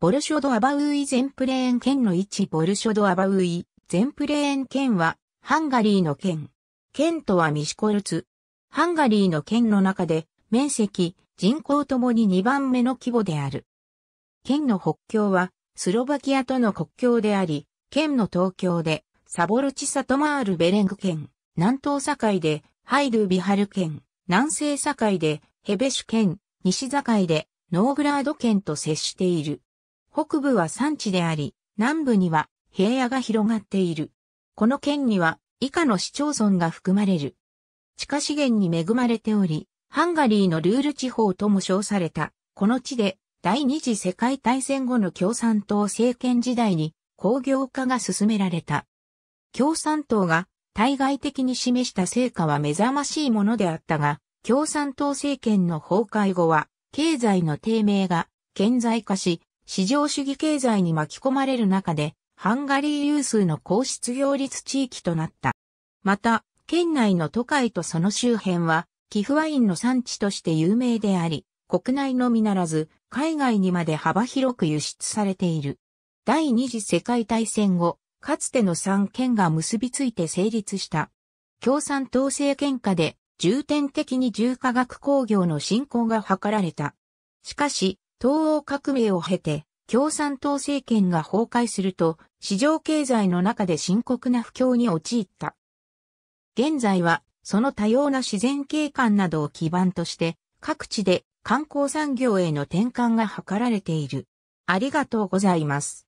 ボルショドアバウイ全プレーン県の位置ボルショドアバウイ全プレーン県はハンガリーの県。県とはミシコルツ。ハンガリーの県の中で面積、人口ともに2番目の規模である。県の北境はスロバキアとの国境であり、県の東京でサボルチサトマールベレング県、南東境でハイドゥビハル県、南西境でヘベシュ県、西境でノーグラード県と接している。北部は山地であり、南部には平野が広がっている。この県には以下の市町村が含まれる。地下資源に恵まれており、ハンガリーのルール地方とも称された、この地で第二次世界大戦後の共産党政権時代に工業化が進められた。共産党が対外的に示した成果は目覚ましいものであったが、共産党政権の崩壊後は経済の低迷が顕在化し、市場主義経済に巻き込まれる中で、ハンガリー有数の高失業率地域となった。また、県内の都会とその周辺は、寄付ワインの産地として有名であり、国内のみならず、海外にまで幅広く輸出されている。第二次世界大戦後、かつての三県が結びついて成立した。共産党政権下で重点的に重化学工業の振興が図られた。しかし、東欧革命を経て、共産党政権が崩壊すると、市場経済の中で深刻な不況に陥った。現在は、その多様な自然景観などを基盤として、各地で観光産業への転換が図られている。ありがとうございます。